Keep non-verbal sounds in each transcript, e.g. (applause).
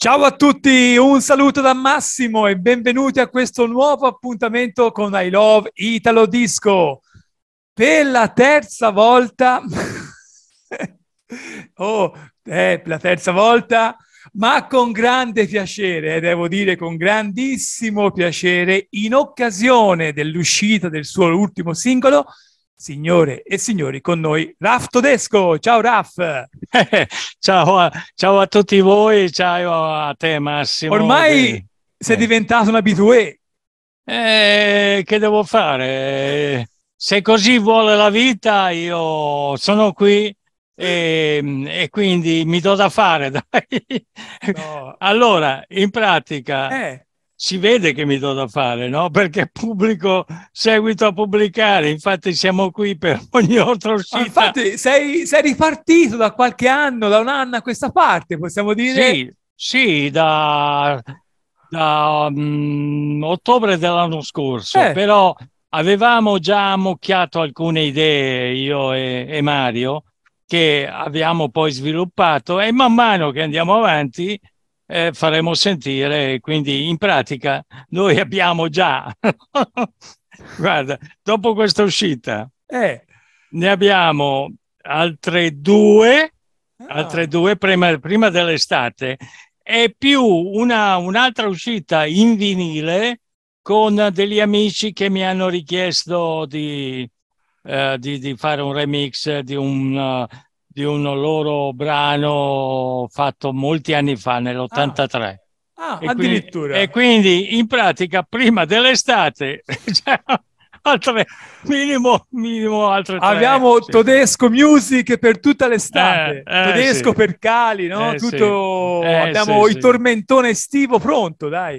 Ciao a tutti, un saluto da Massimo e benvenuti a questo nuovo appuntamento con I Love Italo Disco. Per la terza volta, (laughs) oh, eh, per la terza volta, ma con grande piacere, eh, devo dire con grandissimo piacere, in occasione dell'uscita del suo ultimo singolo, signore e signori, con noi Raf Todesco. Ciao Raf! (laughs) ciao, a, ciao, a, tutti voi, ciao a te Massimo. Ormai eh. sei diventato un abitué. Eh, che devo fare? Se così vuole la vita, io sono qui e, e quindi mi do da fare. (laughs) No. allora, in pratica... Eh si vede che mi do da fare, no? Perché pubblico, seguito a pubblicare, infatti siamo qui per (laughs) ogni altra ah, uscita. Infatti sei, sei ripartito da qualche anno, da un anno a questa parte, possiamo dire? Sì, sì da, da um, ottobre dell'anno scorso, eh. però avevamo già ammucchiato alcune idee io e, e Mario che abbiamo poi sviluppato e man mano che andiamo avanti eh, faremo sentire. Quindi in pratica noi (laughs) abbiamo già, (laughs) guarda, dopo questa uscita eh, ne abbiamo altre due, ah. altre due prima, prima dell'estate e più una, un'altra uscita in vinile con degli amici che mi hanno richiesto di, eh, di, di fare un remix di un... Uh, di un loro brano fatto molti anni fa, nell'83. Ah. Ah, e addirittura. Quindi, e quindi in pratica prima dell'estate, (laughs) cioè, altre, minimo, minimo altre tre, Abbiamo sì. Todesco Music per tutta l'estate, eh, eh, Todesco sì. per Cali, no? Eh, Tutto, sì. Eh, abbiamo il tormentone estivo pronto, dai. (laughs)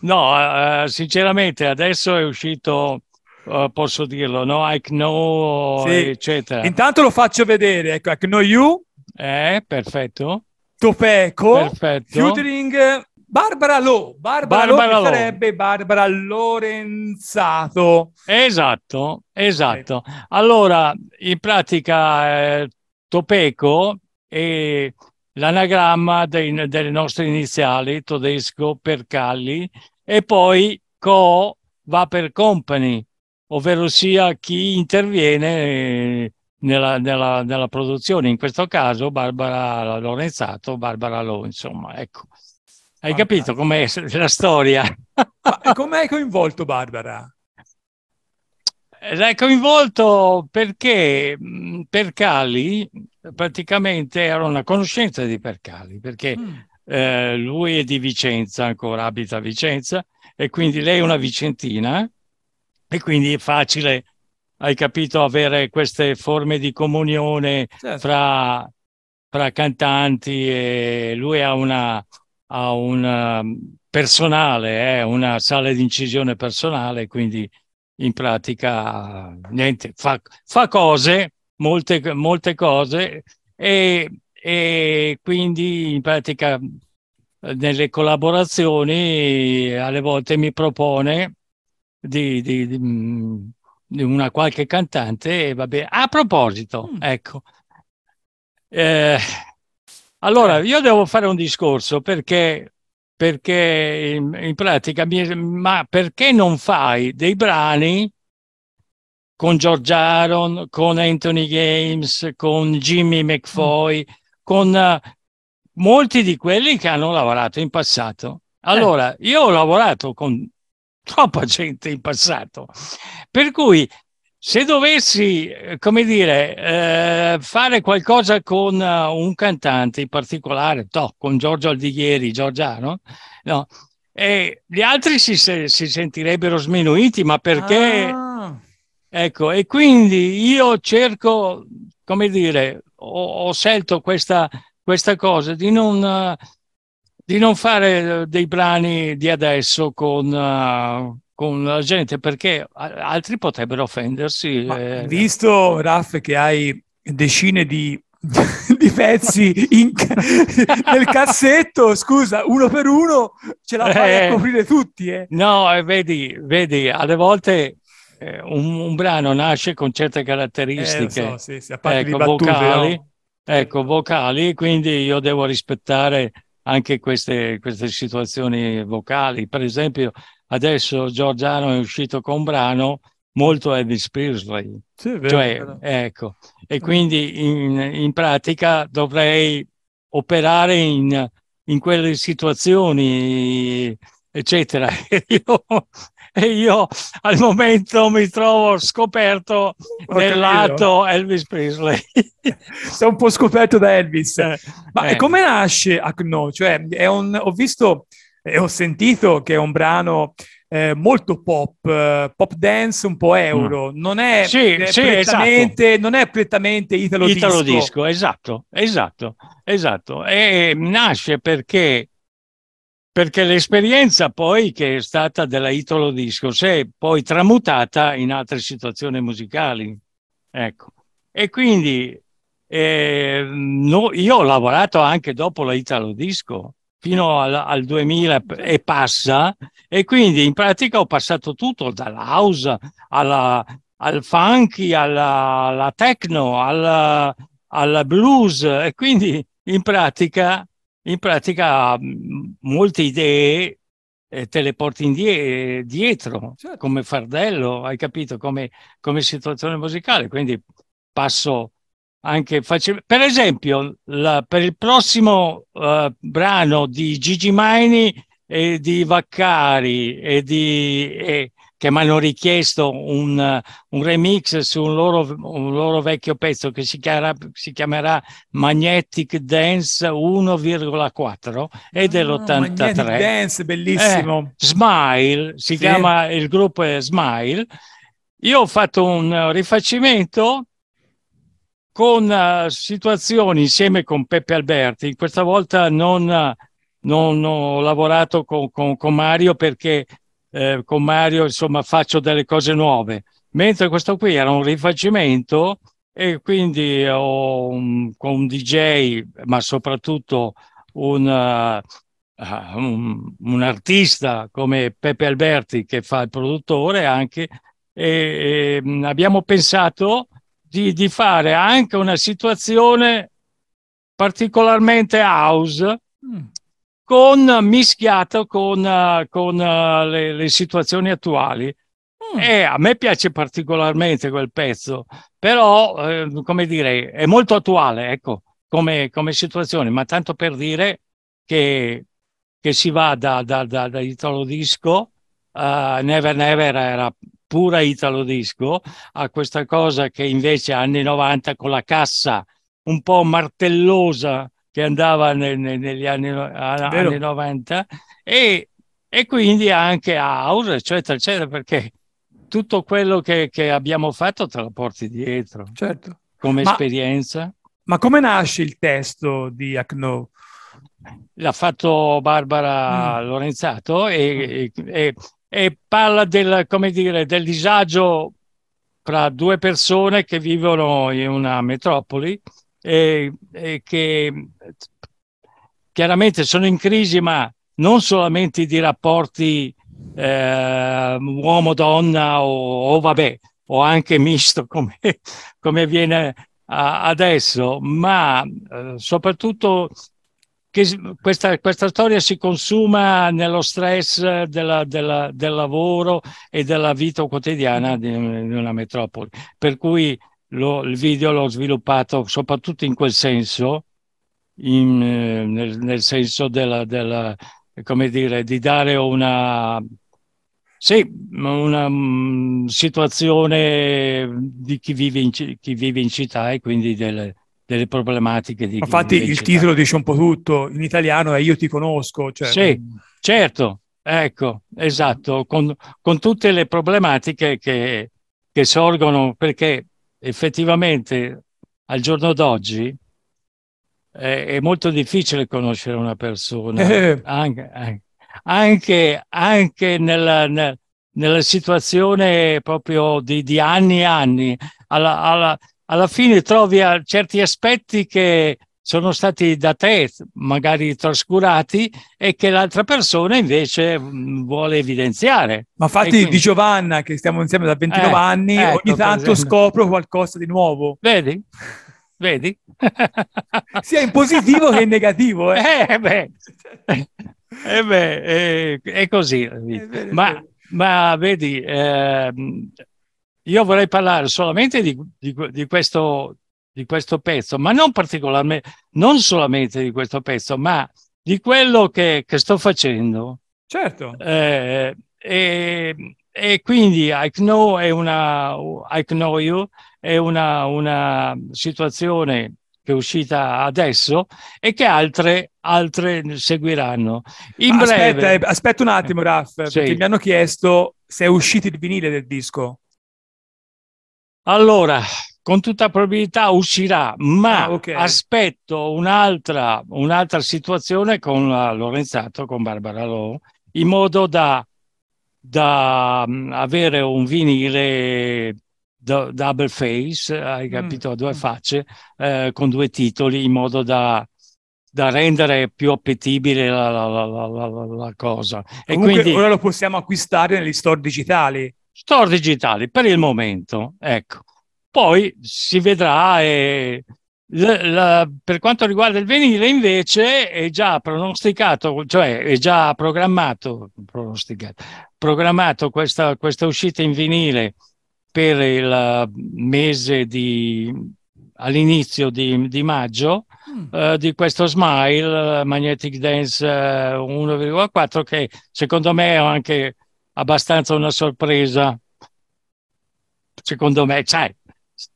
no, eh, sinceramente adesso è uscito eh, posso dirlo, no? I know, sì. eccetera. Intanto lo faccio vedere, ecco, I know you. Eh, perfetto. Topeco. Perfetto. Featuring Barbara Lo. Barbara, Barbara Lo, Lo. sarebbe Barbara Lorenzato. Esatto, esatto. Sì. Allora, in pratica eh, Topeco è l'anagramma dei, delle nostre iniziali, tedesco per Calli, e poi Co va per company, ovvero sia chi interviene eh, nella, nella, nella, produzione, in questo caso Barbara Lorenzato, Barbara Lo, insomma, ecco. Hai Fantastico. capito com'è la storia? Ma com'è coinvolto Barbara? L'hai coinvolto perché mm, Percali praticamente era una conoscenza di Percali, perché mm. eh, lui è di Vicenza ancora, abita a Vicenza, e quindi lei è una vicentina, e quindi è facile, hai capito, avere queste forme di comunione certo. fra, fra cantanti e lui ha una, ha una um, personale, eh, una sala di incisione personale, quindi in pratica niente, fa, fa cose, molte, molte cose e, e quindi in pratica nelle collaborazioni alle volte mi propone di, di, di, mm, di una qualche cantante, vabbè. A proposito, mm. ecco. Eh, allora, eh. io devo fare un discorso perché, perché in, in pratica, mi, ma perché non fai dei brani con George Aaron, con Anthony Games, con Jimmy McFoy, mm. con eh, molti di quelli che hanno lavorato in passato? Allora, eh. io ho lavorato con troppa gente in passato. Per cui se dovessi, eh, come dire, eh, fare qualcosa con eh, un cantante in particolare, to, con Giorgio Aldighieri, Giorgiano, no, eh, gli altri si, si, sentirebbero sminuiti, ma perché... Ah. Ecco, e quindi io cerco, come dire, ho, ho scelto questa, questa cosa di non di non fare eh, dei brani di adesso con, uh, con la gente perché altri potrebbero offendersi. Eh. Visto, Raff, che hai decine di, (laughs) di pezzi in, (laughs) nel cassetto, scusa, uno per uno ce la fai eh, a coprire tutti. Eh. No, eh, vedi, vedi, alle volte un, un, brano nasce con certe caratteristiche, so, sì, sì, ecco, vocali, no? ecco, vocali, quindi io devo rispettare anche queste, queste situazioni vocali. Per esempio, adesso Giorgiano è uscito con un brano molto Heavy Presley. Sì, cioè, Ecco. E quindi in, in, pratica dovrei operare in, in quelle situazioni, eccetera. (laughs) Io e io al momento mi trovo scoperto nel lato Elvis Presley. (laughs) Sei un po' scoperto da Elvis. Eh, Ma eh. come nasce Acno? Cioè, un, ho visto e ho sentito che è un brano eh, molto pop, eh, pop dance, un po' euro. Mm. Non è, sì, eh, sì, esatto. non è prettamente italo, italo disco. disco. Esatto, esatto, esatto. E nasce perché perché l'esperienza poi che è stata della Italo Disco si è poi tramutata in altre situazioni musicali. Ecco. E quindi eh, no, io ho lavorato anche dopo la Italo Disco fino al, al, 2000 e passa e quindi in pratica ho passato tutto dall'house alla, al funky alla, alla techno alla, alla blues e quindi in pratica in pratica mh, molte idee eh, te le porti indie- eh, dietro certo. come fardello, hai capito, come, come, situazione musicale. Quindi passo anche facil- per esempio la, per il prossimo uh, brano di Gigi Maini e di Vaccari e di, e, che mi hanno richiesto un, un remix su un loro, un loro, vecchio pezzo che si, chiama, si chiamerà Magnetic Dance 1,4 ed è ah, l'83. Magnetic Dance, bellissimo. Eh, Smile, si sì. chiama il gruppo Smile. Io ho fatto un rifacimento con uh, situazioni insieme con Peppe Alberti. Questa volta non, non ho lavorato con, con, con Mario perché eh, con Mario, insomma, faccio delle cose nuove. Mentre questo qui era un rifacimento e quindi ho un, con un DJ, ma soprattutto un, uh, un, un, artista come Pepe Alberti che fa il produttore anche, e, e mm, abbiamo pensato di, di fare anche una situazione particolarmente house mm con, mischiato con, eh, con eh, le, le, situazioni attuali. Mm. E a me piace particolarmente quel pezzo, però, eh, come dire, è molto attuale, ecco, come, come situazione, ma tanto per dire che, che si va da, da, da, da Italo Disco, uh, Never Never era pura Italo Disco, a questa cosa che invece anni 90 con la cassa un po' martellosa che andava nel, nel, negli anni, anni 90 e, e, quindi anche a house, eccetera, eccetera, perché tutto quello che, che abbiamo fatto te lo porti dietro certo. come ma, esperienza. Ma come nasce il testo di Acno? L'ha fatto Barbara mm. Lorenzato e, mm. e, e parla del, dire, del disagio fra due persone che vivono in una metropoli eh, eh, che chiaramente sono in crisi, ma non solamente di rapporti eh, uomo-donna o, o, vabbè, o anche misto (laughs) come, come viene adesso, ma eh, soprattutto che questa, questa, storia si consuma nello stress della, della, del lavoro e della vita quotidiana di, di una metropoli. Per cui lo, il video l'ho sviluppato soprattutto in quel senso, in, eh, nel, nel, senso della, della, come dire, di dare una, sì, una mm, situazione di chi vive, in, chi vive, in, città e quindi delle, delle problematiche di Infatti in il città. titolo dice un po' tutto, in italiano è Io ti conosco. Cioè... Sì, mm. certo, ecco, esatto, con, con tutte le problematiche che, che sorgono, perché effettivamente al giorno d'oggi è, è molto difficile conoscere una persona, (laughs) anche, anche, anche nella, nella, situazione proprio di, di anni e anni. Alla, alla, alla, fine trovi certi aspetti che sono stati da te magari trascurati e che l'altra persona invece mm, vuole evidenziare. Ma infatti quindi... di Giovanna, che stiamo insieme da 29 eh, anni, ecco, ogni tanto scopro qualcosa di nuovo. Vedi? Vedi? (laughs) Sia in positivo che in negativo. Eh, eh, eh beh, (laughs) eh beh eh, è così. Eh, Vero, ma, ma, vedi, ehm, io vorrei parlare solamente di, di, di questo di questo pezzo, ma non particolarmente, non solamente di questo pezzo, ma di quello che, che sto facendo. Certo. Eh, e, e, quindi I know, è una, I know you è una, una situazione che è uscita adesso e che altre, altre seguiranno. In ma breve... Eh, aspetta, un attimo, Raff, sì. perché mi hanno chiesto se è uscito il vinile del disco. Allora, con tutta probabilità uscirà, ma ah, okay. aspetto un'altra, un'altra situazione con eh, Lorenzato, con Barbara Lowe, in modo da, da mm, avere un vinile do, double face, hai mm, capito, a mm. due facce, eh, con due titoli, in modo da, da rendere più appetibile la, la, la, la cosa. Comunque, e quindi ora lo possiamo acquistare negli store digitali. Store digitali, per il momento, ecco. Poi si vedrà e la, la, per quanto riguarda il venire invece è già pronosticato, cioè è già programmato, pronosticato, programmato questa, questa uscita in vinile per il mese di all'inizio di, di maggio mm. eh, di questo Smile Magnetic Dance 1,4 eh, che secondo me è anche abbastanza una sorpresa secondo me, sai,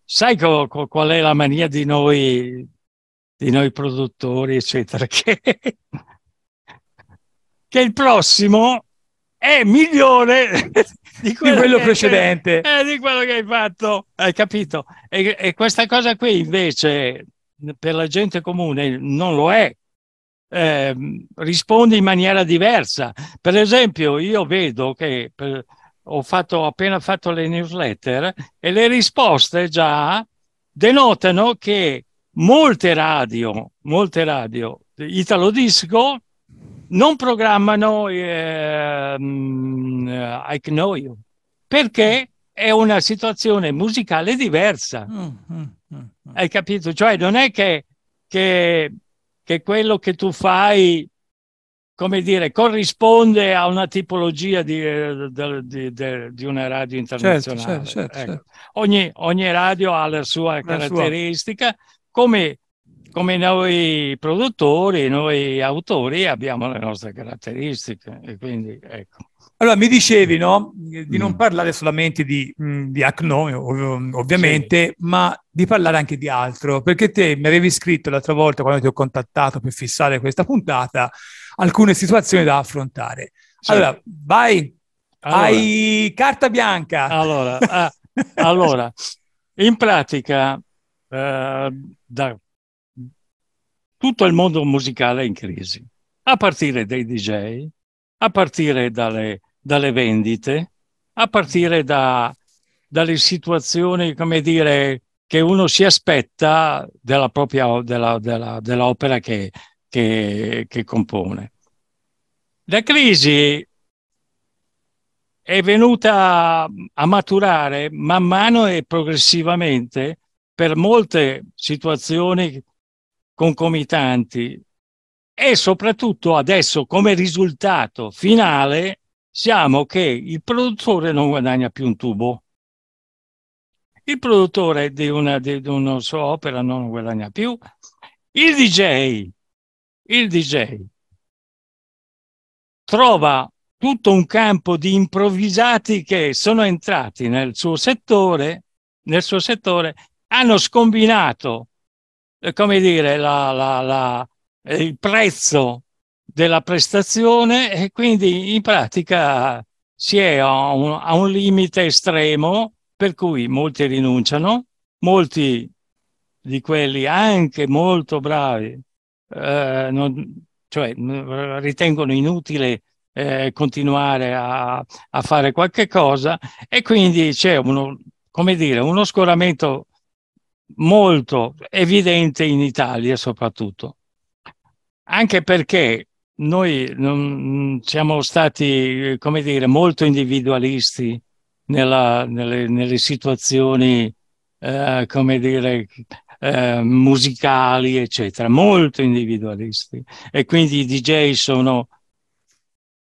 sai co, co, qual è la mania di noi, di noi produttori, eccetera, (laughs) che, che il prossimo è migliore (laughs) di quello, di quello che, precedente. Eh, di quello che hai fatto, hai capito? E, e, questa cosa qui invece per la gente comune non lo è. Eh, risponde in maniera diversa. Per esempio, io vedo che per, ho, fatto, ho appena fatto le newsletter e le risposte già denotano che molte radio, molte radio italo disco non programmano ehm, eh, I Know You perché è una situazione musicale diversa. Mm, mm, mm, mm, Hai capito? Cioè non è che, che, che quello che tu fai come dire, corrisponde a una tipologia di, eh, di, di, di una radio certo, internazionale. Certo, certo, ecco. certo, ecco. ogni, ogni, radio ha la sua la caratteristica, sua. Come, come, noi produttori, noi autori abbiamo le nostre caratteristiche. Quindi, ecco. Allora, mi dicevi no, di non mm. parlare solamente di, mm, di Acno, ov- ovviamente, sì. ma di parlare anche di altro, perché te mi avevi scritto l'altra volta quando ti ho contattato per fissare questa puntata alcune situazioni da affrontare. Cioè. Allora, vai, allora. hai carta bianca. Allora, ah, (laughs) allora in pratica, eh, da, tutto il mondo musicale è in crisi, a partire dai DJ, a partire dalle, dalle vendite, a partire da, dalle situazioni, come dire, che uno si aspetta della propria della, della, dell'opera che, che, che compone. La crisi è venuta a maturare man mano e progressivamente per molte situazioni concomitanti e soprattutto adesso come risultato finale siamo che il produttore non guadagna più un tubo. Il produttore di una, di una sua opera non guadagna più. Il DJ il DJ trova tutto un campo di improvvisati che sono entrati nel suo settore, nel suo settore hanno scombinato, eh, come dire, la, la, la, eh, il prezzo della prestazione e quindi in pratica si è a un, a un limite estremo per cui molti rinunciano, molti di quelli anche molto bravi eh, non, cioè, ritengono inutile eh, continuare a, a, fare qualche cosa e quindi c'è uno, dire, uno scoramento molto evidente in Italia soprattutto, anche perché noi non mm, siamo stati, come dire, molto individualisti nella, nelle, nelle, situazioni, eh, come dire, eh, musicali, eccetera, molto individualisti. E quindi i DJ sono,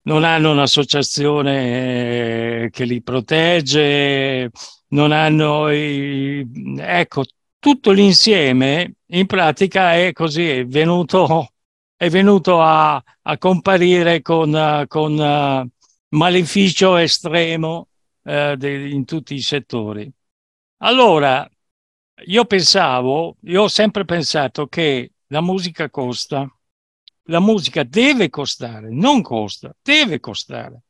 non hanno un'associazione eh, che li protegge, non hanno... I, ecco, tutto l'insieme in pratica è così, è venuto, è venuto a, a, comparire con, con uh, maleficio estremo uh, de, in tutti i settori. Allora, io pensavo, io ho sempre pensato che la musica costa, la musica deve costare, non costa, deve costare,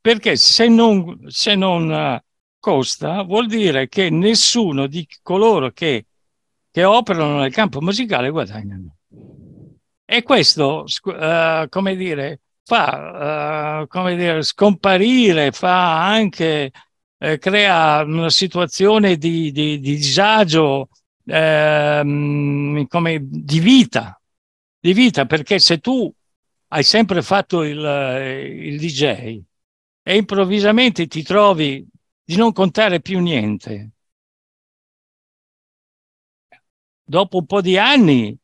perché se non, se non eh, costa vuol dire che nessuno di coloro che, che operano nel campo musicale guadagnano. E questo, uh, come dire, fa uh, come dire, scomparire, fa anche eh, crea una situazione di, di, di disagio, ehm, come di vita, di vita, perché se tu hai sempre fatto il, il DJ e improvvisamente ti trovi di non contare più niente, dopo un po' di anni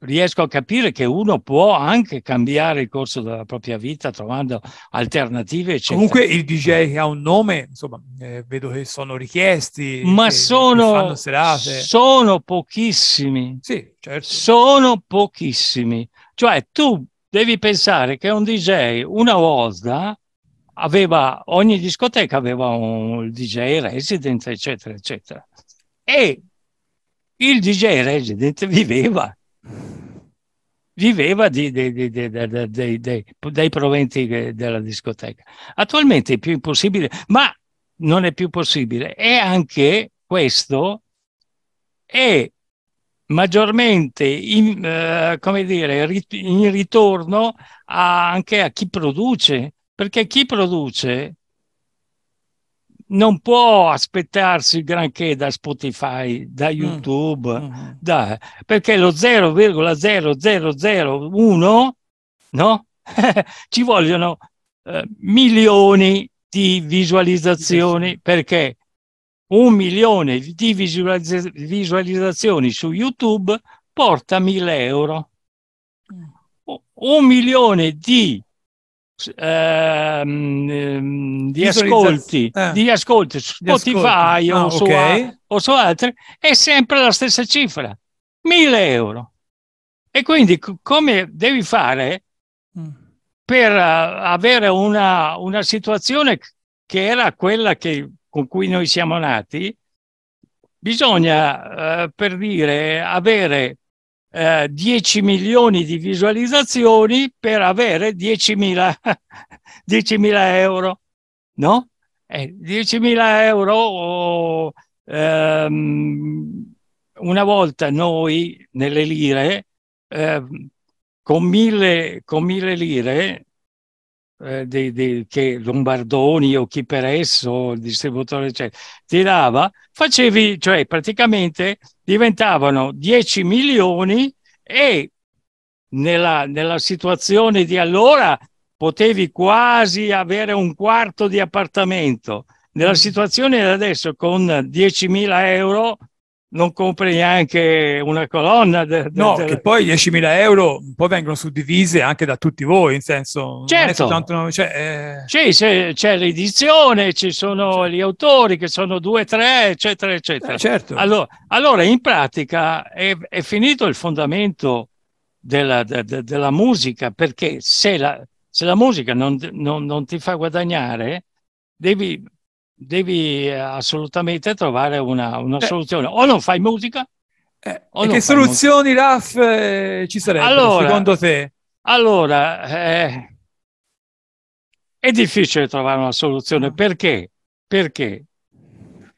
riesco a capire che uno può anche cambiare il corso della propria vita trovando alternative. Eccetera. Comunque il DJ che ha un nome, insomma, eh, vedo che sono richiesti. Ma che, sono, che sono pochissimi. Sì, certo. Sono pochissimi. Cioè tu devi pensare che un DJ una volta aveva, ogni discoteca aveva un DJ resident, eccetera, eccetera. E il DJ resident viveva viveva di, di, di, dei proventi della discoteca. Attualmente è più impossibile, ma non è più possibile. E anche questo è maggiormente in, eh, come dire, in ritorno a, anche a chi produce, perché chi produce non può aspettarsi granché da Spotify, da mm. YouTube, mm. Da, perché lo 0,0001 no? (laughs) ci vogliono eh, milioni di visualizzazioni perché un milione di visualizz- visualizzazioni su YouTube porta mille euro. Mm. Un milione di Ehm, ehm, di, ascolti, eh. di ascolti su Spotify ah, o, su okay. a, o su altri, è sempre la stessa cifra, 1000 euro. E quindi come devi fare mm. per eh, avere una, una situazione che era quella che, con cui noi siamo nati, bisogna, eh, per dire, avere 10 eh, milioni di visualizzazioni per avere 10.000, 10.000 (laughs) euro, no? Eh, 10.000 euro ehm, una volta noi nelle lire eh, con, mille, con mille lire eh, di, di, che Lombardoni o chi per esso, il distributore, eccetera, cioè, tirava, facevi, cioè praticamente diventavano 10 milioni e nella, nella situazione di allora potevi quasi avere un quarto di appartamento. Nella mm. situazione di adesso con 10.000 euro non compri neanche una colonna. De, de, no, de... che poi 10.000 euro poi vengono suddivise anche da tutti voi, in senso... Certo, tanto, cioè, eh... sì, c'è, c'è, l'edizione, ci sono certo. gli autori che sono due, tre, eccetera, eccetera. Eh, certo. allora, allora, in pratica è, è, finito il fondamento della, della musica, perché se la, se la musica non, non, non ti fa guadagnare, devi devi eh, assolutamente trovare una, una eh. soluzione. O non fai musica. Eh, o che soluzioni, musica. Raf, eh, ci sarebbero allora, secondo te? Allora, eh, è difficile trovare una soluzione. Mm. Perché? Perché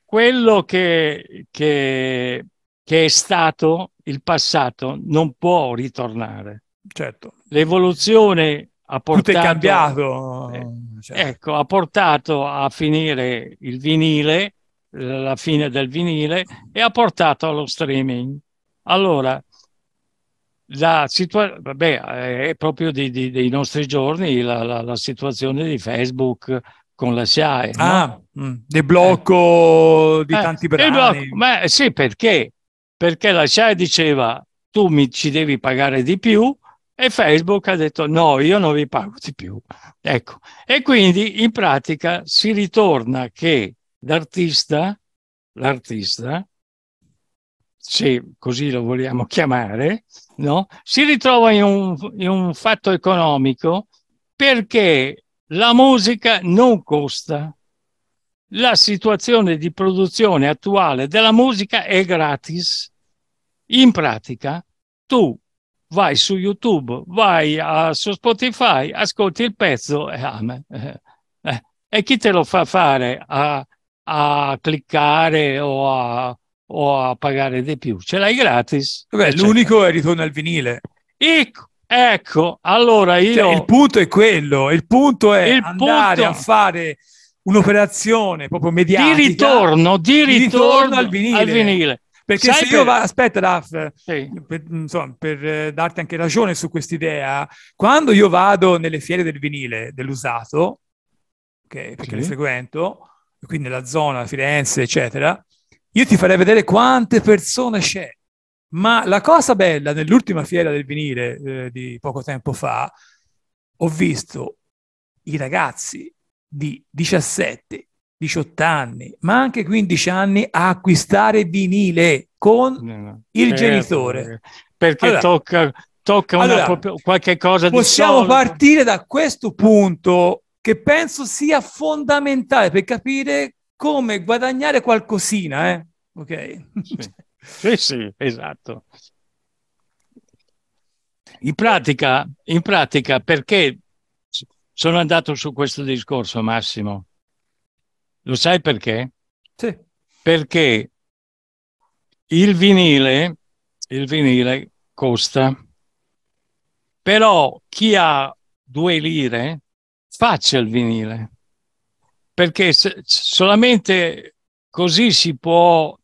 quello che, che, che è stato il passato non può ritornare. Certo. L'evoluzione ha portato, tutto è cambiato. Eh, cioè. Ecco, ha portato a finire il vinile, la fine del vinile, e ha portato allo streaming. Allora, la situazione, vabbè, eh, è proprio di, di, dei nostri giorni la, la, la, situazione di Facebook con la SIAE. Ah, no? Mm, del blocco eh. di eh, tanti brani. Blocco, ma eh, sì, perché? Perché la SIAE diceva tu mi ci devi pagare di più, e Facebook ha detto no, io non vi pago di più. Ecco. E quindi in pratica si ritorna che l'artista, l'artista, se così lo vogliamo chiamare, no? si ritrova in un, in un fatto economico perché la musica non costa. La situazione di produzione attuale della musica è gratis. In pratica, tu vai su YouTube, vai a, su Spotify, ascolti il pezzo e, ah, e chi te lo fa fare a, a cliccare o a, o a, pagare di più? Ce l'hai gratis. Vabbè, l'unico è ritorno al vinile. Ecco, ecco allora cioè, io... Cioè, il punto è quello, il punto è il andare punto... a fare un'operazione proprio mediatica di ritorno, di ritorno, di ritorno al vinile. Al vinile. Perché Sai se io va, aspetta, Daf, sì. per, insomma, per eh, darti anche ragione su quest'idea, quando io vado nelle fiere del vinile dell'usato, okay, perché sì. le frequento, qui nella zona Firenze, eccetera, io ti farei vedere quante persone c'è. Ma la cosa bella nell'ultima fiera del vinile eh, di poco tempo fa, ho visto i ragazzi di 17, 18 anni, ma anche 15 anni a acquistare vinile con il eh, genitore. Perché allora, tocca, tocca una, allora, proprio, qualche cosa di Possiamo partire da questo punto che penso sia fondamentale per capire come guadagnare qualcosina, eh? Ok? Sì. sì, sì, esatto. In pratica, in pratica, perché sono andato su questo discorso, Massimo? Lo sai perché? Sì. Perché il vinile, il vinile costa, però chi ha due lire faccia il vinile, perché se, solamente così si può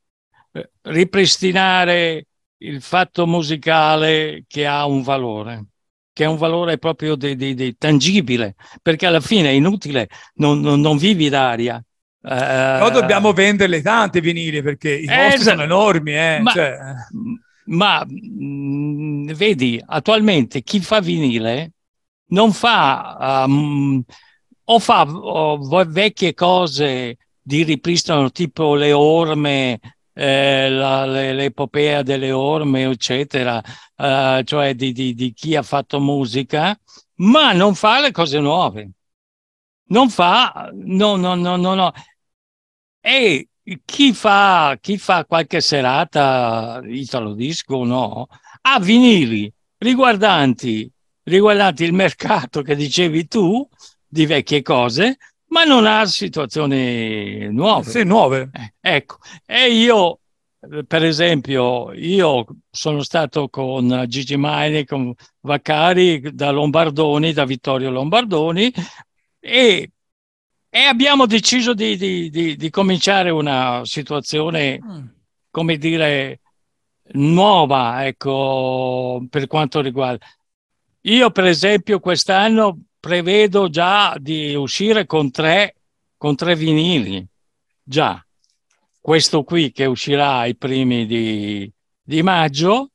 eh, ripristinare il fatto musicale che ha un valore, che è un valore proprio di, di, di tangibile, perché alla fine è inutile, non, non, non vivi d'aria, eh, Però dobbiamo venderle tante vinili perché i eh, costi esatto. sono enormi. Eh. Ma, cioè. ma mh, mm, vedi, attualmente chi fa vinile non fa um, o fa o, vecchie cose di ripristino tipo le orme, eh, la, le, l'epopea delle orme, eccetera, eh, cioè di, di, di chi ha fatto musica, ma non fa le cose nuove non fa, no, no, no, no, no. E chi fa, chi fa qualche serata italo disco o no, ha vinili riguardanti, riguardanti il mercato che dicevi tu, di vecchie cose, ma non ha situazioni nuove. Sì, nuove. Eh, ecco, e io, per esempio, io sono stato con Gigi Maini, con Vaccari, da Lombardoni, da Vittorio Lombardoni, e e abbiamo deciso di, di, di, di cominciare una situazione, mm. come dire, nuova, ecco, per quanto riguarda. Io, per esempio, quest'anno prevedo già di uscire con tre, con tre vinili, già. Questo qui che uscirà ai primi di, di maggio.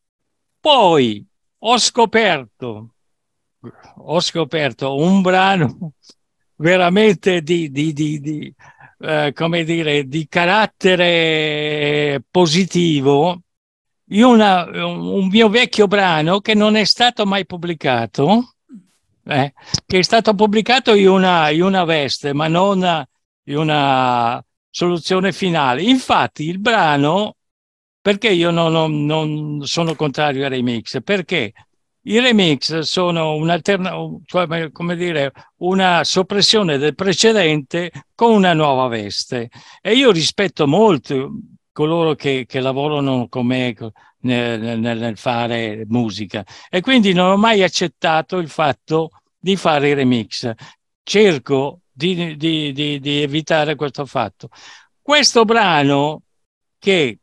Poi ho scoperto, ho scoperto un brano veramente di, di, di, di eh, come dire, di carattere positivo, io una, un mio vecchio brano che non è stato mai pubblicato, eh, che è stato pubblicato in una, in una veste, ma non in una soluzione finale. Infatti il brano, perché io non, non, non sono contrario ai remix? Perché i remix sono cioè, come dire, una soppressione del precedente con una nuova veste e io rispetto molto coloro che, che lavorano con me nel, nel, fare musica e quindi non ho mai accettato il fatto di fare i remix. Cerco di, di, di, di evitare questo fatto. Questo brano che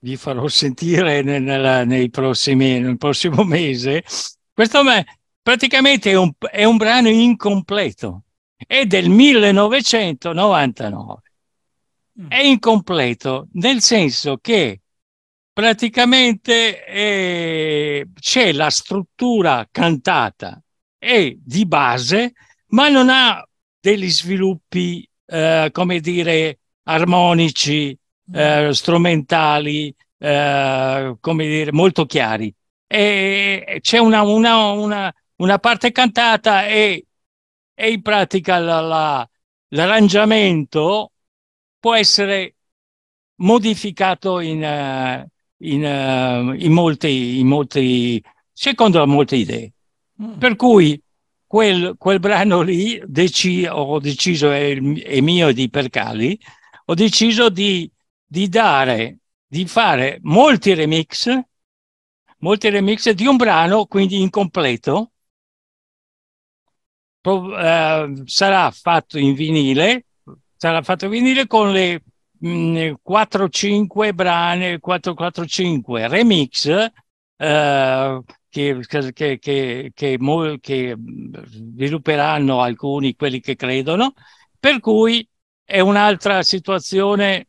vi farò sentire nel, nella, nei prossimi, nel prossimo mese. Questo me, praticamente è un, è un brano incompleto, è del 1999. Mm. È incompleto nel senso che praticamente eh, c'è la struttura cantata e di base, ma non ha degli sviluppi, eh, come dire, armonici, eh, strumentali, eh, come dire, molto chiari. E c'è una, una, una, una parte cantata e, e in pratica la, la, l'arrangiamento può essere modificato in, uh, in, uh, in, molti, in molti, secondo molte idee. Mm. Per cui quel, quel brano lì deci- ho deciso, è, è mio di Percali, ho deciso di di dare, di fare molti remix, molti remix di un brano, quindi incompleto. Pro, eh, sarà fatto in vinile, sarà fatto in vinile con le 4-5 brani, 4 5 remix eh, che, che, che, che, mm, svilupperanno alcuni, quelli che credono, per cui è un'altra situazione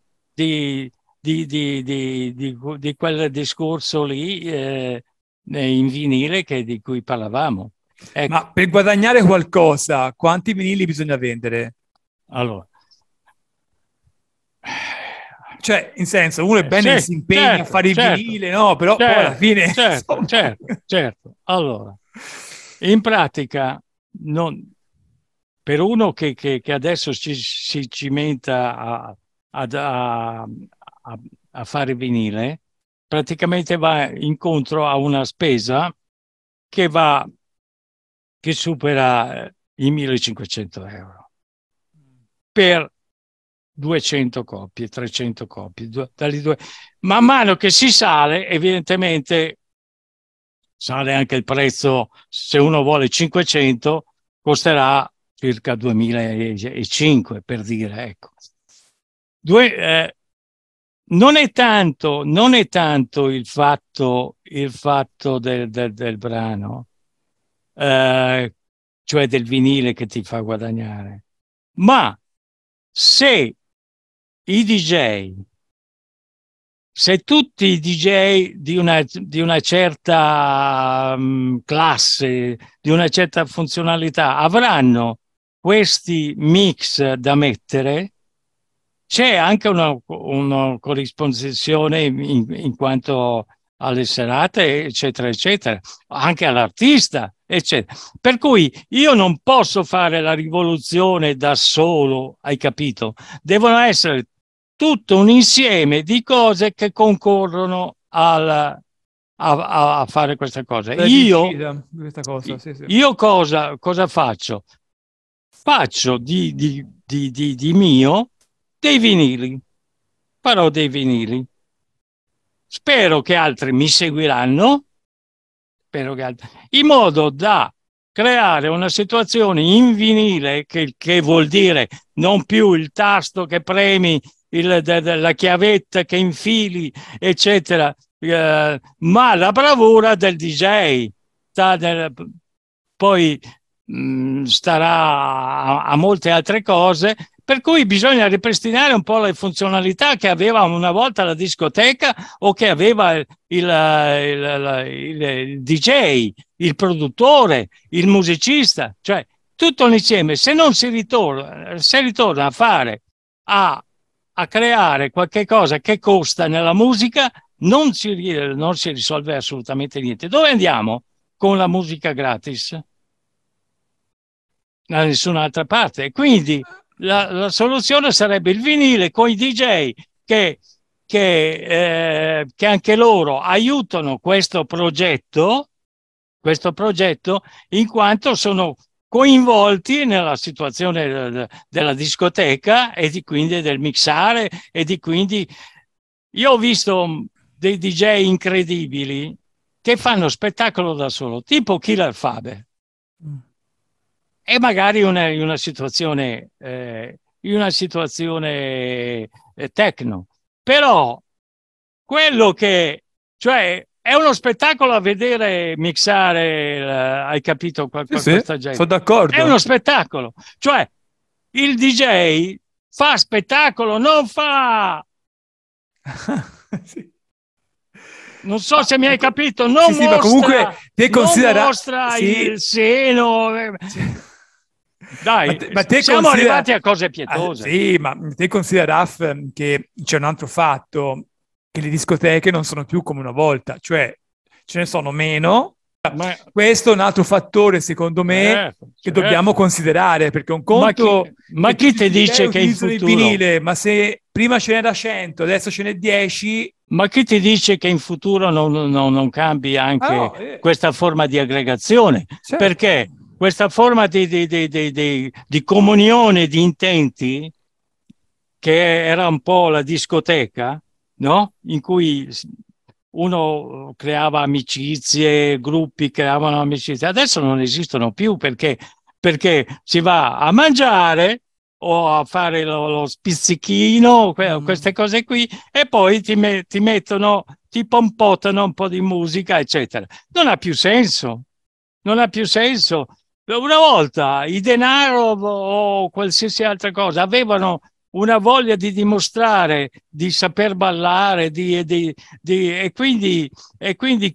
di, di, di, di quel discorso lì eh, eh, in vinile che, di cui parlavamo. Ecco. Ma per guadagnare qualcosa, quanti vinili bisogna vendere? Allora, cioè, in senso, uno è bene che si impegna certo, a fare il certo, vinile, no? Però certo, poi alla certo, fine... Certo, (laughs) certo, certo. Allora, in pratica, non, per uno che, che, che adesso ci, si cimenta a, a, a, a fare vinile, praticamente va incontro a una spesa che, va, che supera eh, i 1500 euro per 200 copie, 300 copie. Due, due. Man mano che si sale, evidentemente sale anche il prezzo, se uno vuole 500, costerà circa 2005 per dire, ecco. Due, eh, non è tanto, non è tanto il fatto, il fatto del, del, del brano, eh, cioè del vinile che ti fa guadagnare, ma se i DJ, se tutti i DJ di una, di una certa um, classe, di una certa funzionalità avranno questi mix da mettere, c'è anche una, una corrispondenzione in, in quanto alle serate, eccetera, eccetera, anche all'artista, eccetera. Per cui io non posso fare la rivoluzione da solo, hai capito? Devono essere tutto un insieme di cose che concorrono alla, a, a, fare questa cosa. io, questa cosa sì, sì. io cosa, cosa, faccio? Faccio di, di, di, di mio dei vinili. Farò dei vinili. Spero che altri mi seguiranno, spero che altri, in modo da creare una situazione in vinile, che, che vuol dire non più il tasto che premi, il, de, de, la chiavetta che infili, eccetera, eh, ma la bravura del DJ. Ta, del, poi mh, mm, starà a, a molte altre cose per cui bisogna ripristinare un po' le funzionalità che aveva una volta la discoteca o che aveva il, il, il, il DJ, il produttore, il musicista, cioè tutto insieme. Se non si ritorna, se ritorna a fare, a, a creare qualche cosa che costa nella musica, non si, non si risolve assolutamente niente. Dove andiamo con la musica gratis? da nessun'altra parte. Quindi la, la soluzione sarebbe il vinile con i DJ che, che, eh, che anche loro aiutano questo progetto, questo progetto in quanto sono coinvolti nella situazione della discoteca e di quindi del mixare e di quindi io ho visto dei DJ incredibili che fanno spettacolo da solo, tipo Killer Faber e magari una, una situazione, eh, in una situazione eh, tecno. Però quello che, cioè, è uno spettacolo a vedere mixare, la, hai capito qualcosa qual, sì, gente? Sono d'accordo. È uno spettacolo. Cioè, il DJ fa spettacolo, non fa... (laughs) sì. Non so se mi hai capito, non sì, mostra, ma comunque te considera... non mostra sì. il seno. Eh, sì. Dai, ma te, ma siamo considera... arrivati a cose pietose. Ah, sì, ma te considera Raff che c'è un altro fatto, che le discoteche non sono più come una volta, cioè ce ne sono meno. Ma... Questo è un altro fattore, secondo me, eh, certo, che certo. dobbiamo considerare, perché un conto... Ma chi, ma chi ti dice che in futuro... Vinile, ma se prima ce n'era 100, adesso ce n'è 10... Ma chi ti dice che in futuro non, non, non cambi anche ah, no, eh. questa forma di aggregazione? Certo. Perché questa forma di, di, di, di, comunione di intenti, che era un po' la discoteca, no? in cui uno creava amicizie, gruppi creavano amicizie, adesso non esistono più perché, perché si va a mangiare o a fare lo, lo spizzichino, mm. queste cose qui, e poi ti, me- ti mettono, ti pompotano un po' di musica, eccetera. Non ha più senso, non ha più senso una volta i denaro o qualsiasi altra cosa avevano una voglia di dimostrare di saper ballare di, di, di, e quindi, e quindi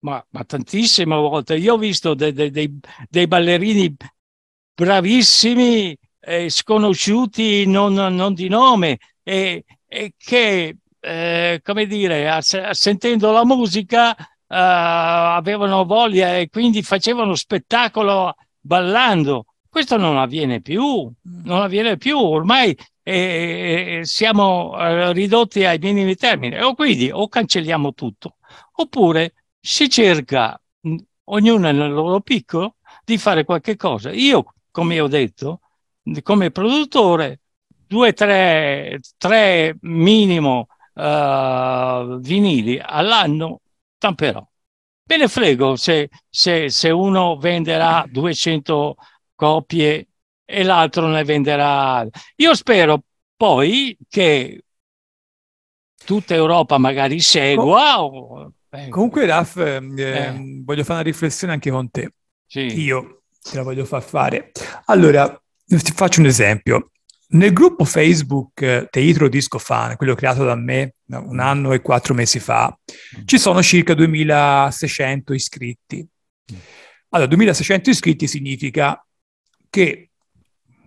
ma, ma, tantissime volte io ho visto dei, dei, dei, dei ballerini bravissimi eh, sconosciuti non, non, di nome e, e che eh, come dire sentendo la musica eh, avevano voglia e quindi facevano spettacolo ballando. Questo non avviene più, mm. non avviene più, ormai eh, eh siamo eh, ridotti ai minimi termini. O quindi o cancelliamo tutto, oppure si cerca, mm, ognuno nel loro piccolo, di fare qualche cosa. Io, come ho detto, come produttore, due, tre, tre minimo uh, vinili all'anno tamperò. Me ne frego se, se, se uno venderà 200 copie e l'altro ne venderà. Io spero poi che tutta Europa magari segua. Com- o... Eh, comunque, Raf, eh, eh. voglio fare una riflessione anche con te. Sì. Io te la voglio far fare. Allora, ti faccio un esempio. Nel gruppo Facebook eh, Teatro Disco Fan, quello creato da me un mm. anno e quattro mesi fa, mm. ci sono circa 2600 iscritti. Mm. Allora, 2600 iscritti significa che,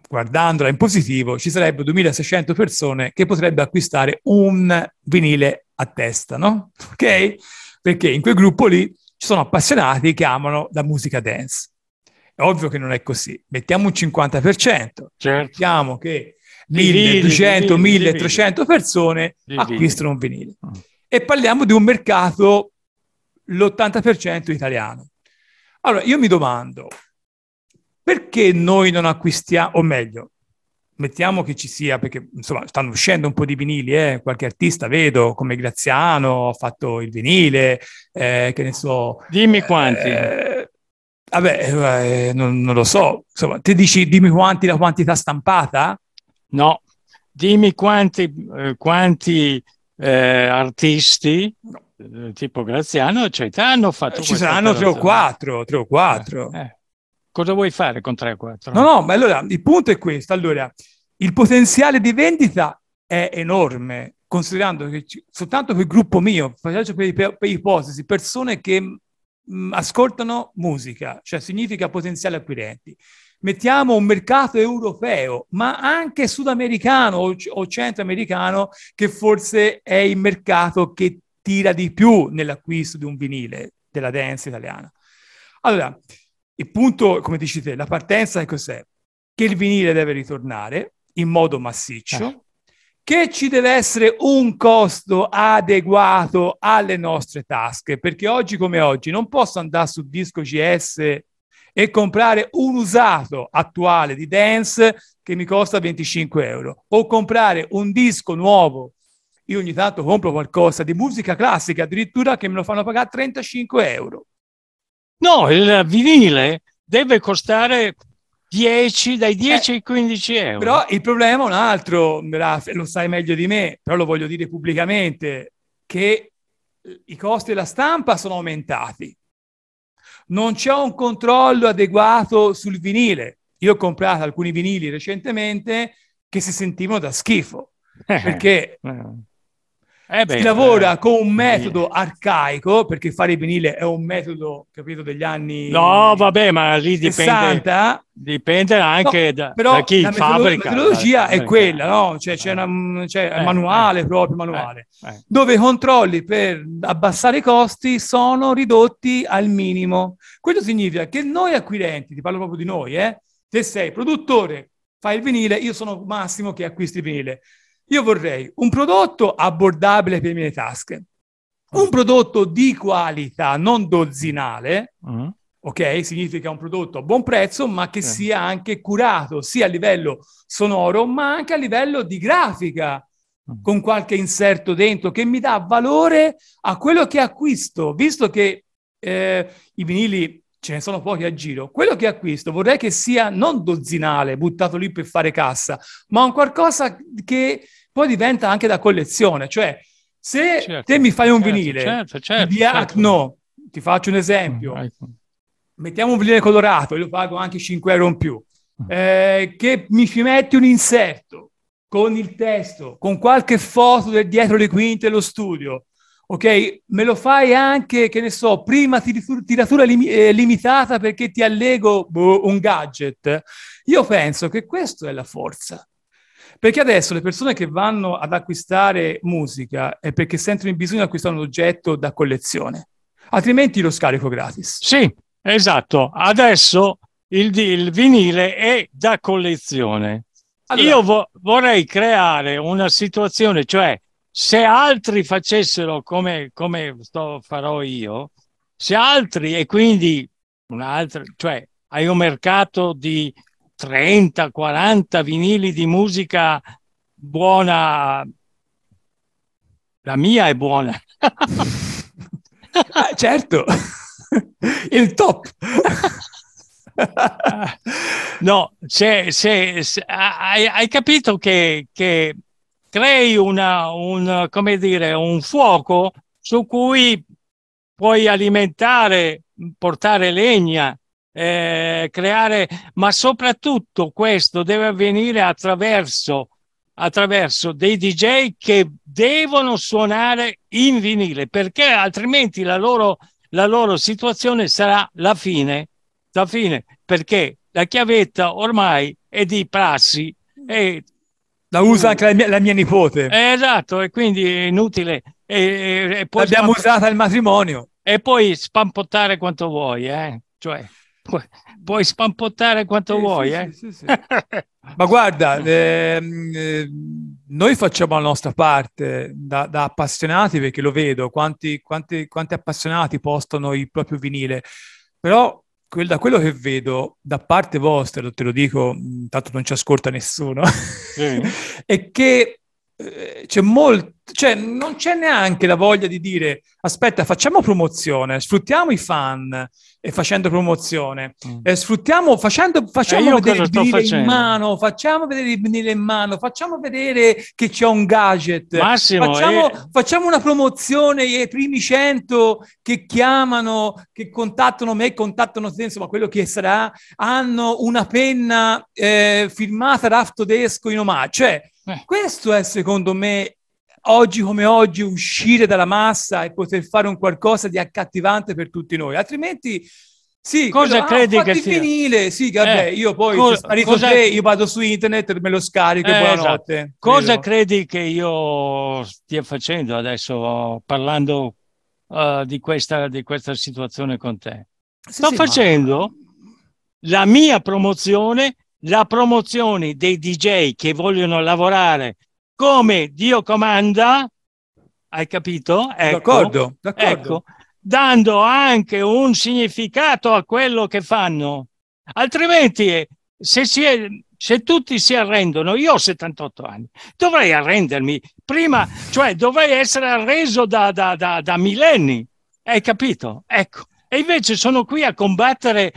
guardandola in positivo, ci sarebbero 2600 persone che potrebbero acquistare un vinile a testa, no? Ok? Perché in quel gruppo lì ci sono appassionati che amano la musica dance. È ovvio che non è così. Mettiamo un 50%, certo. mettiamo che 1200, 1300 persone acquistano un vinile. Ah. E parliamo di un mercato, l'80% italiano. Allora, io mi domando, perché noi non acquistiamo, o meglio, mettiamo che ci sia, perché insomma stanno uscendo un po' di vinili, eh? qualche artista vedo come Graziano ha fatto il vinile, eh, che ne so. Dimmi quanti. Eh, Vabbè, eh, eh, non, non, lo so. Insomma, ti dici dimmi quanti la quantità stampata? No, dimmi quanti, eh, quanti eh, artisti, no. tipo Graziano, eccetera, hanno fatto Ci saranno tre o quattro, tre o quattro. Cosa vuoi fare con tre o quattro? No, no, ma allora il punto è questo. Allora, il potenziale di vendita è enorme, considerando che soltanto per gruppo mio, faccio per, per ipotesi, persone che Mm, ascoltano musica, cioè significa potenziali acquirenti. Mettiamo un mercato europeo, ma anche sudamericano o, o centroamericano, che forse è il mercato che tira di più nell'acquisto di un vinile della dance italiana. Allora, il punto, come dici te, la partenza è cos'è? Che il vinile deve ritornare in modo massiccio, eh che ci deve essere un costo adeguato alle nostre tasche, perché oggi come oggi non posso andare su disco CS e comprare un usato attuale di dance che mi costa 25 euro o comprare un disco nuovo. Io ogni tanto compro qualcosa di musica classica addirittura che me lo fanno pagare 35 euro. No, il vinile deve costare 10, dai 10 eh, ai 15 euro. Però il problema è un altro, lo sai meglio di me, però lo voglio dire pubblicamente, che i costi della stampa sono aumentati. Non c'è un controllo adeguato sul vinile. Io ho comprato alcuni vinili recentemente che si sentivano da schifo, eh, perché eh. Eh beh, si eh, lavora eh, con un metodo sì. arcaico, perché fare vinile è un metodo, capito, degli anni No, vabbè, ma lì dipende, 60. dipende anche no, da, però da chi la fabbrica. La metodologia è quella, no? Cioè, c'è, eh. una, c'è cioè, eh, un manuale, eh. proprio manuale, dove i controlli per abbassare i costi sono ridotti al minimo. Questo significa che noi acquirenti, ti parlo proprio di noi, eh, se sei produttore, fai il vinile, io sono Massimo che acquisti il vinile io vorrei un prodotto abbordabile per le mie tasche, un mm. prodotto di qualità, non dozzinale, uh-huh. ok? Significa un prodotto a buon prezzo, ma che uh sia anche curato sia a livello sonoro, ma anche a livello di grafica, uh-huh. con qualche inserto dentro che mi dà valore a quello che acquisto, visto che eh, i vinili ce ne sono pochi a giro. Quello che acquisto vorrei che sia non dozzinale, buttato lì per fare cassa, ma un qualcosa che poi diventa anche da collezione, cioè se certo, te mi fai un certo, vinile certo, certo, di Acno, certo. ti faccio un esempio, mm, mettiamo un vinile colorato, io pago anche 5 euro in più, mm. eh, che mi ci metti un inserto con il testo, con qualche foto del dietro le quinte dello studio, ok? Me lo fai anche, che ne so, prima tiratura lim- eh, limitata perché ti allego boh, un gadget. Io penso che questa è la forza perché adesso le persone che vanno ad acquistare musica è perché sentono il bisogno di acquistare un oggetto da collezione, altrimenti lo scarico gratis. Sì, esatto. Adesso il, il vinile è da collezione. Allora, Io vo- vorrei creare una situazione, cioè se altri facessero come, come sto, farò io, se altri e quindi un'altra, cioè hai un mercato di 30, 40 vinili di musica buona. La mia è buona. (laughs) ah, certo, il top. (laughs) no, se, se, se hai, hai, capito che, che crei una, un, come dire, un fuoco su cui puoi alimentare, portare legna, eh, creare, ma soprattutto questo deve avvenire attraverso, attraverso dei DJ che devono suonare in vinile, perché altrimenti la loro, la loro situazione sarà la fine, la fine, perché la chiavetta ormai è di prassi. E la usa anche la mia, la mia nipote. Eh, esatto, e quindi è inutile. E, e, e L'abbiamo spamp- usata al matrimonio. E poi spampottare quanto vuoi, eh? Cioè. Puoi, puoi spampottare quanto sì, vuoi. Sì, eh? sì, (laughs) Ma guarda, ehm, eh, noi facciamo la nostra parte da, da appassionati perché lo vedo, quanti, quanti, quanti appassionati postano il proprio vinile, però da quello che vedo da parte vostra, te lo dico, tanto non ci ascolta nessuno, sì. (laughs) è che eh, c'è molto cioè, non c'è neanche la voglia di dire aspetta, facciamo promozione, sfruttiamo i fan e facendo promozione, mm. eh, sfruttiamo, facendo, facciamo eh vedere il vinile in mano, facciamo vedere il vinile in mano, facciamo vedere che c'è un gadget, Massimo, facciamo, eh... facciamo, una promozione ai primi 100 che chiamano, che contattano me, contattano te, insomma quello che sarà, hanno una penna eh, firmata da Autodesk in omaggio, cioè eh. questo è secondo me oggi come oggi uscire dalla massa e poter fare un qualcosa di accattivante per tutti noi, altrimenti sì, cosa quello, ah, credi ah, che sia? sì, vabbè, eh, io poi cosa, cosa te, io vado su internet, me lo scarico eh, e buonanotte. Esatto. Cosa credo. credi che io stia facendo adesso parlando uh, di, questa, di, questa, situazione con te? Sì, Sto sì, facendo ma... la mia promozione, la promozione dei DJ che vogliono lavorare come Dio comanda, hai capito? Ecco, d'accordo, d'accordo. Ecco, dando anche un significato a quello che fanno. Altrimenti, eh, se, si è, se, tutti si arrendono, io ho 78 anni, dovrei arrendermi prima, cioè dovrei essere arreso da, da, da, da millenni, hai capito? Ecco, e invece sono qui a combattere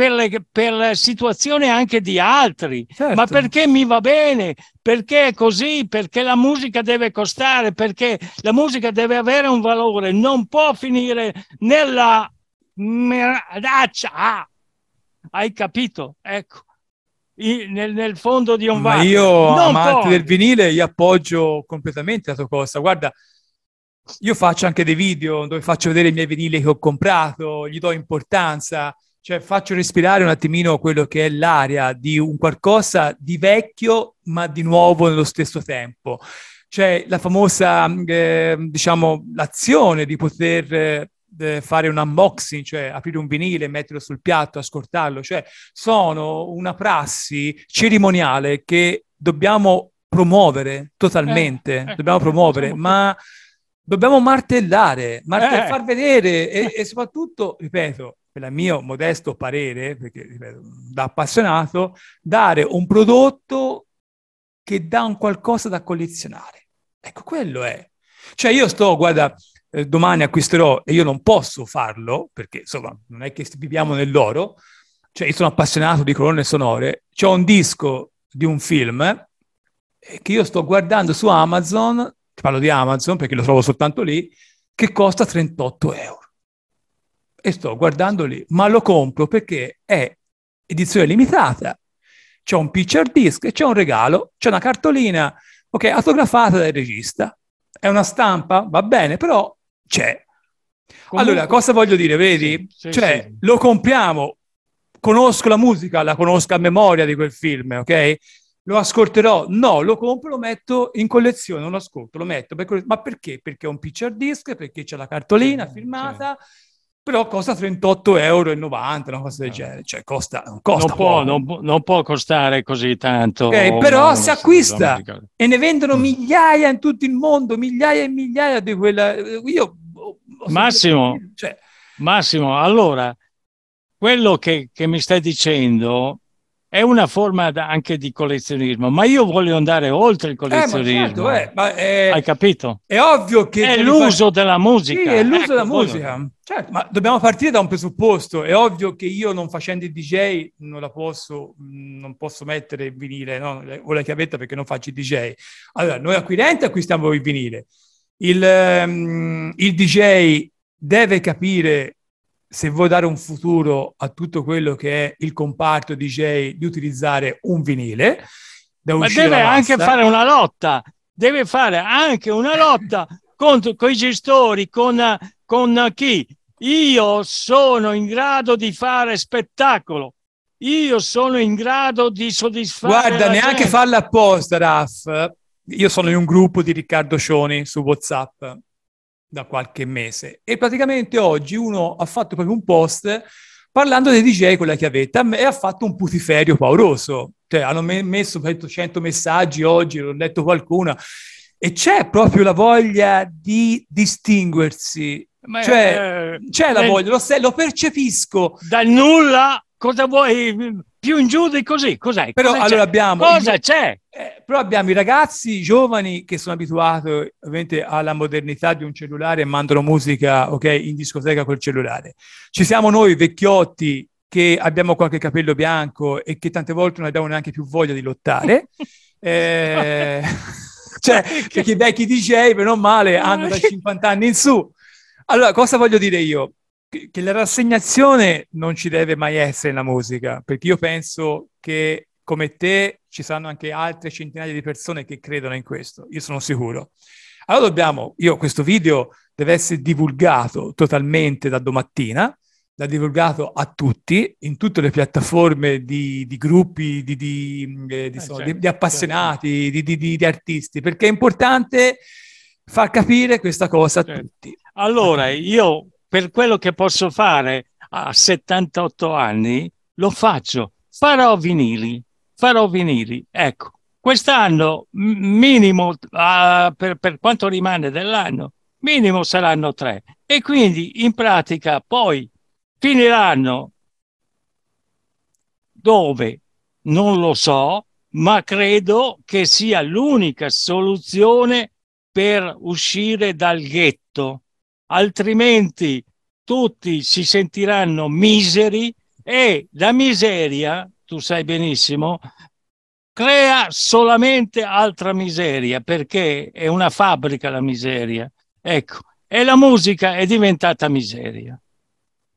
per, per situazione anche di altri, certo. ma perché mi va bene, perché è così, perché la musica deve costare, perché la musica deve avere un valore, non può finire nella meraccia. Ah, hai capito? Ecco. Nel, nel, fondo di un vaso. Io, amante del vinile, io appoggio completamente la tua cosa. Guarda, io faccio anche dei video dove faccio vedere i miei vinili che ho comprato, gli do importanza. Cioè faccio respirare un attimino quello che è l'aria di un qualcosa di vecchio ma di nuovo nello stesso tempo. Cioè la famosa, eh, diciamo, l'azione di poter... Eh, eh, fare un unboxing, cioè aprire un vinile, metterlo sul piatto, ascoltarlo, cioè sono una prassi cerimoniale che dobbiamo promuovere totalmente, eh, ecco, dobbiamo promuovere, diciamo ma dobbiamo martellare, marte- eh, eh. far vedere e, e soprattutto, ripeto, per il mio modesto parere, perché ripeto, da appassionato, dare un prodotto che dà un qualcosa da collezionare. Ecco, quello è. Cioè io sto, guarda, eh, domani acquisterò e io non posso farlo, perché insomma non è che viviamo nell'oro, cioè io sono appassionato di colonne sonore, c'è un disco di un film eh, che io sto guardando su Amazon, ti parlo di Amazon perché lo trovo soltanto lì, che costa 38 euro e sto guardando lì, ma lo compro perché è edizione limitata, c'è un picture disc, c'è un regalo, c'è una cartolina, ok, autografata dal regista, è una stampa, va bene, però c'è. Comunque, allora, cosa voglio dire, vedi? Sì, cioè, sì. lo compriamo, conosco la musica, la conosco a memoria di quel film, ok? Lo ascolterò, no, lo compro, lo metto in collezione, non lo ascolto, lo metto, per... ma perché? Perché è un picture disc, perché c'è la cartolina sì, filmata, sì però costa 38,90 euro, una cosa del ah. genere, cioè costa, costa non, può, non, non, può, costare così tanto. Okay, però si acquista e ne vendono mm. migliaia in tutto il mondo, migliaia e migliaia di quella... Eh, io, Massimo, cioè... Massimo, allora, quello che, che mi stai dicendo è una forma anche di collezionismo, ma io voglio andare oltre il eh, collezionismo. Eh, certo, eh, è, eh, Hai capito? È ovvio che... È l'uso fa... della musica. Sì, è l'uso ecco, della musica. Voglio... Certo, ma dobbiamo partire da un presupposto. È ovvio che io non facendo il DJ non la posso, non posso mettere il vinile no? o la chiavetta perché non faccio il DJ. Allora, noi acquirenti acquistiamo il vinile. Il, um, il DJ deve capire se vuoi dare un futuro a tutto quello che è il comparto DJ di utilizzare un vinile, da ma deve anche fare una lotta, deve fare anche una lotta contro, con i gestori, con, con chi? Io sono in grado di fare spettacolo, io sono in grado di soddisfare. Guarda, neanche gente. farla apposta, Raf. Io sono in un gruppo di Riccardo Scioni su WhatsApp da qualche mese e praticamente oggi uno ha fatto proprio un post parlando dei DJ con la chiavetta e ha fatto un putiferio pauroso. Cioè, hanno messo 100 messaggi oggi, l'ho letto qualcuno, e c'è proprio la voglia di distinguersi. Ma cioè, eh, c'è la eh, voglia, lo, lo percepisco. Dal nulla, cosa vuoi? più in giù di così. Cos'è? Però Cosa allora c'è? abbiamo... Cosa c'è? Eh, però abbiamo i ragazzi giovani che sono abituati ovviamente alla modernità di un cellulare e mandano musica okay, in discoteca col cellulare. Ci siamo noi vecchiotti che abbiamo qualche capello bianco e che tante volte non abbiamo neanche più voglia di lottare. (laughs) eh, (laughs) cioè, perché i vecchi DJ, per non male, (laughs) hanno da 50 anni in su. Allora, cosa voglio dire io? che la rassegnazione non ci deve mai essere nella musica, perché io penso che come te ci saranno anche altre centinaia di persone che credono in questo, io sono sicuro. Allora dobbiamo, io questo video deve essere divulgato totalmente da domattina, l'ha divulgato a tutti, in tutte le piattaforme di, di gruppi, di, di, eh, eh so, certo, di appassionati, certo. di artisti, perché è importante far capire questa cosa certo. tutti. Allora, io per quello che posso fare a 78 anni, lo faccio. Farò vinili, farò vinili. Ecco, quest'anno minimo, uh, per, per quanto rimane dell'anno, minimo saranno tre. E quindi in pratica poi finiranno dove non lo so, ma credo che sia l'unica soluzione per uscire dal ghetto altrimenti tutti si sentiranno miseri e la miseria, tu sai benissimo, crea solamente altra miseria perché è una fabbrica la miseria. Ecco, e la musica è diventata miseria.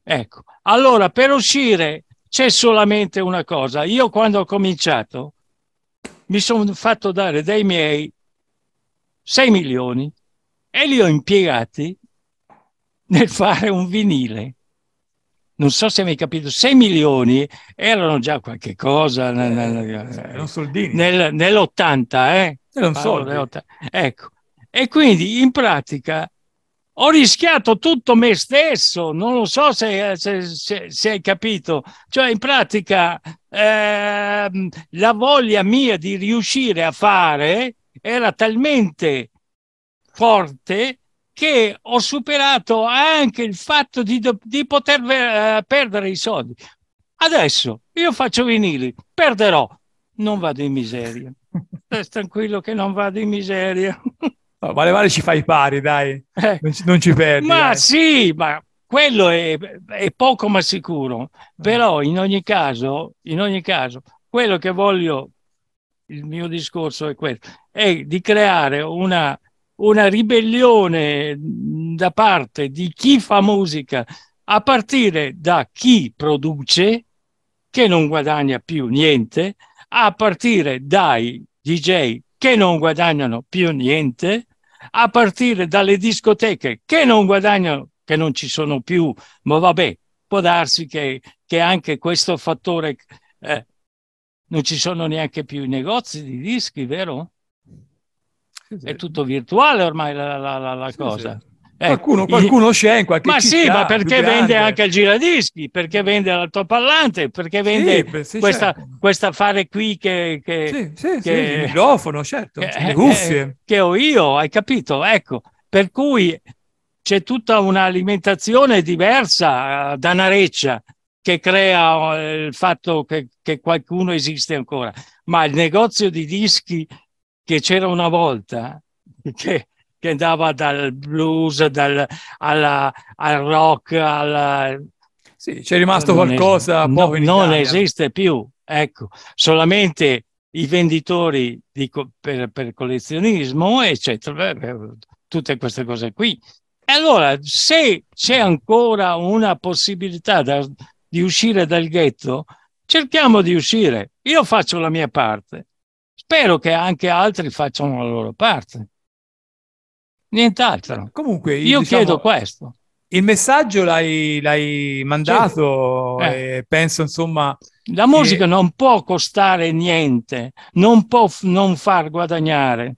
Ecco, allora per uscire c'è solamente una cosa. Io quando ho cominciato mi sono fatto dare dei miei 6 milioni e li ho impiegati nel fare un vinile. Non so se mi hai capito, 6 milioni erano già qualche cosa eh, nel, nel, nell'80, eh? Erano eh? soldi. Ecco. E quindi in pratica ho rischiato tutto me stesso, non lo so se, eh, se, se, se hai capito, cioè in pratica eh, la voglia mia di riuscire a fare era talmente forte che ho superato anche il fatto di, di poter eh, perdere i soldi. Adesso io faccio vinili, perderò, non vado in miseria. (laughs) Stai tranquillo che non vado in miseria. No, vale vale ci fai pari, dai, eh. non, ci, non, ci, perdi. Ma dai. sì, ma quello è, è, poco ma sicuro. Però in ogni caso, in ogni caso, quello che voglio, il mio discorso è questo, è di creare una una ribellione da parte di chi fa musica, a partire da chi produce, che non guadagna più niente, a partire dai DJ che non guadagnano più niente, a partire dalle discoteche che non guadagnano, che non ci sono più, ma vabbè, può darsi che, che anche questo fattore... Eh, non ci sono neanche più i negozi di dischi, vero? è tutto virtuale ormai la, la, la, la sì, cosa. Sì. Eh, qualcuno, qualcuno c'è in qualche ma città. Sì, ma perché vende anche il giradischi, perché vende l'altoparlante, perché vende sì, sì, questa, certo. questa fare qui che... che, sì, che il microfono, certo, che, le cuffie. Eh, che ho io, hai capito? Ecco, per cui c'è tutta un'alimentazione diversa eh, da Nareccia che crea eh, il fatto che, che qualcuno esiste ancora. Ma il negozio di dischi che c'era una volta che, che andava dal blues dal, alla, al rock alla... sì, c'è rimasto qualcosa non, es- no, non esiste più ecco solamente i venditori di, per, per collezionismo eccetera tutte queste cose qui e allora se c'è ancora una possibilità da, di uscire dal ghetto cerchiamo di uscire io faccio la mia parte Spero che anche altri facciano la loro parte. Nient'altro. Comunque, io diciamo, chiedo questo. Il messaggio l'hai, l'hai mandato cioè, eh. e penso insomma... La musica che... non può costare niente, non può f- non far guadagnare.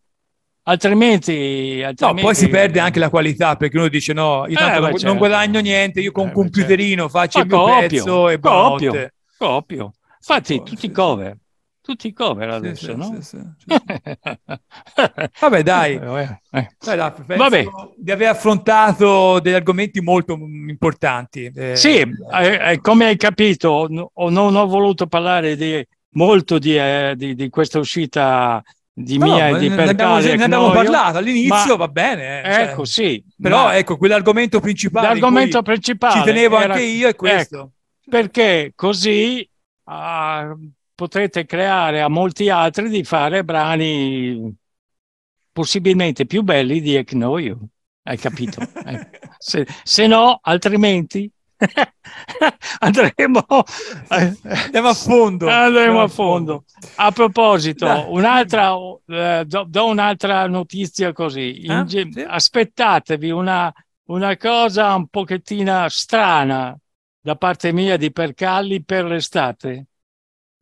Altrimenti, altrimenti, No, poi si perde anche la qualità perché uno dice: No, io eh, non certo. guadagno niente, io con eh, un eh, computerino certo. faccio Ma il mio pezzo e copio, copio. Infatti, tutti i cover tutti cover adesso, sì, no? Sì, sì, (laughs) Vabbè, dai. Eh, eh, eh. dai, dai Vabbè. di aver affrontato degli argomenti molto mm, importanti. Eh, sì, eh, eh come hai capito, no, non ho voluto parlare di, molto di, di, di questa uscita di no, mia e di Percale. Ne abbiamo, parlato all'inizio, va bene. Cioè, ecco, sì. Però ecco, quell'argomento principale. L'argomento principale. Ci tenevo era, anche io è ecco, questo. Ecco, perché così... Uh, potrete creare a molti altri di fare brani possibilmente più belli di Ecnoio. Hai capito? (laughs) Eh, se, se no, altrimenti (laughs) andremo, eh, andremo, a fondo. Andremo a fondo. A proposito, un'altra, eh, do, do, un'altra notizia così. In, eh? sì. Aspettatevi una, una cosa un pochettina strana da parte mia di Percalli per l'estate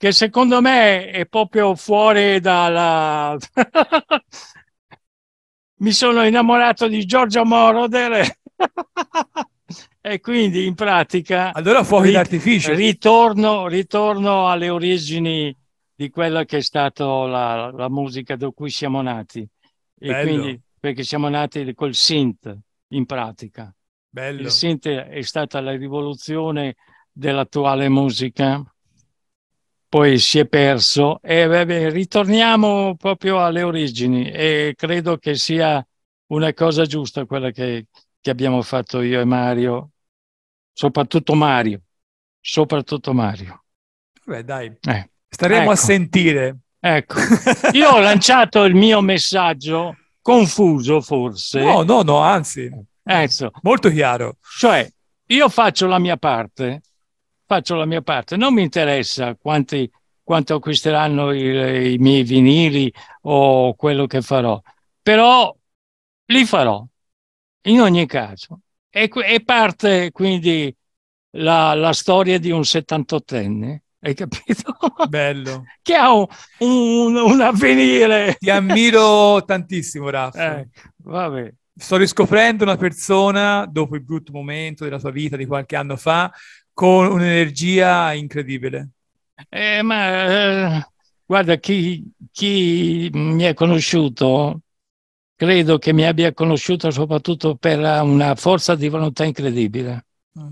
che secondo me è proprio fuori dalla... (laughs) Mi sono innamorato di Giorgio Moroder (laughs) e quindi in pratica... Allora fuori rit- d'artificio. Ritorno, ritorno alle origini di quella che è stata la, la musica da cui siamo nati. Quindi, perché siamo nati col synth in pratica. Bello. Il synth è stata la rivoluzione dell'attuale musica poi si è perso e vabbè, ritorniamo proprio alle origini e credo che sia una cosa giusta quella che, che abbiamo fatto io e Mario, soprattutto Mario, soprattutto Mario. Beh dai, eh. staremo ecco. a sentire. Ecco, (laughs) io ho lanciato il mio messaggio confuso forse. No, no, no, anzi, ecco. molto chiaro. Cioè, io faccio la mia parte, faccio la mia parte. Non mi interessa quanti, quanto acquisteranno i, i miei vinili o quello che farò, però li farò in ogni caso. E, e parte quindi la, la, storia di un 78enne. Hai capito? Bello. (laughs) che ha un, un, un, avvenire. Ti ammiro (laughs) tantissimo, Raffa. Eh, vabbè sto riscoprendo una persona dopo il brutto momento della sua vita di qualche anno fa, con un'energia incredibile. Eh, ma eh, guarda, chi, chi mi ha conosciuto credo che mi abbia conosciuto soprattutto per una forza di volontà incredibile. Mm.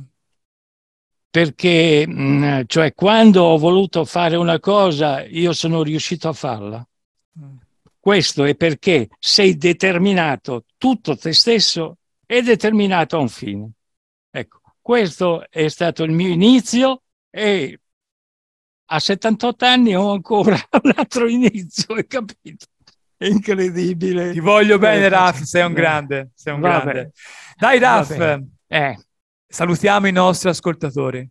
Perché, mm, cioè, quando ho voluto fare una cosa, io sono riuscito a farla. Mm. Questo è perché sei determinato, tutto te stesso e determinato a un fine. Questo è stato il mio inizio e a 78 anni ho ancora (laughs) un altro inizio, hai capito? È incredibile. Ti voglio bene, eh, Raf, sei un eh, grande, sei un Va grande. Bene. Dai, Raf, eh. salutiamo i nostri ascoltatori.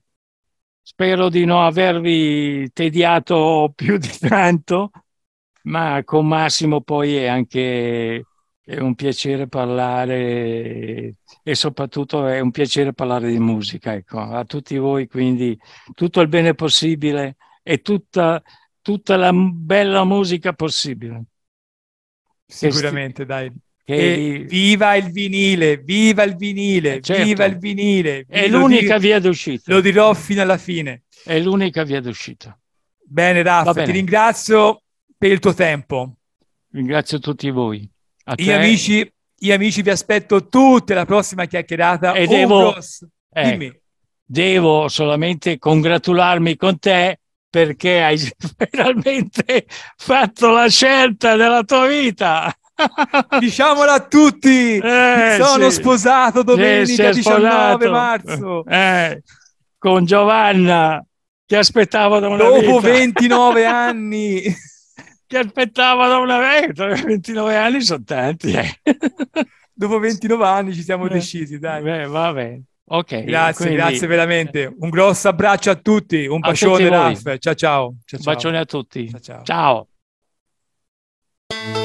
Spero di non avervi tediato più di tanto, ma con Massimo poi è anche è un piacere parlare e soprattutto è un piacere parlare di musica. Ecco. A tutti voi quindi tutto il bene possibile e tutta, tutta la bella musica possibile. Sicuramente, dai. Che... viva il vinile, viva il vinile, eh, certo. viva il vinile. È l'unica dir- via d'uscita. Lo dirò fino alla fine. È l'unica via d'uscita. Bene, Raffa, ti ringrazio per il tuo tempo. Ringrazio tutti voi. Okay. Gli amici, gli amici, vi aspetto tutte la prossima chiacchierata. E devo, eh, devo solamente congratularmi con te perché hai (laughs) finalmente fatto la scelta della tua vita. (laughs) Diciamola a tutti, eh, sono sì. sposato domenica eh, sì, 19 marzo eh, con Giovanna. Ti aspettavo da una Dopo vita. 29 (laughs) anni ti da una vecchia, 29 anni sono tanti. Eh. (laughs) Dopo 29 anni ci siamo beh, decisi, dai. Beh, va bene. Ok, grazie, quindi... grazie veramente. Un grosso abbraccio a tutti, un bacione Raf. Ciao ciao. ciao ciao. Un bacione a tutti. ciao. ciao. ciao.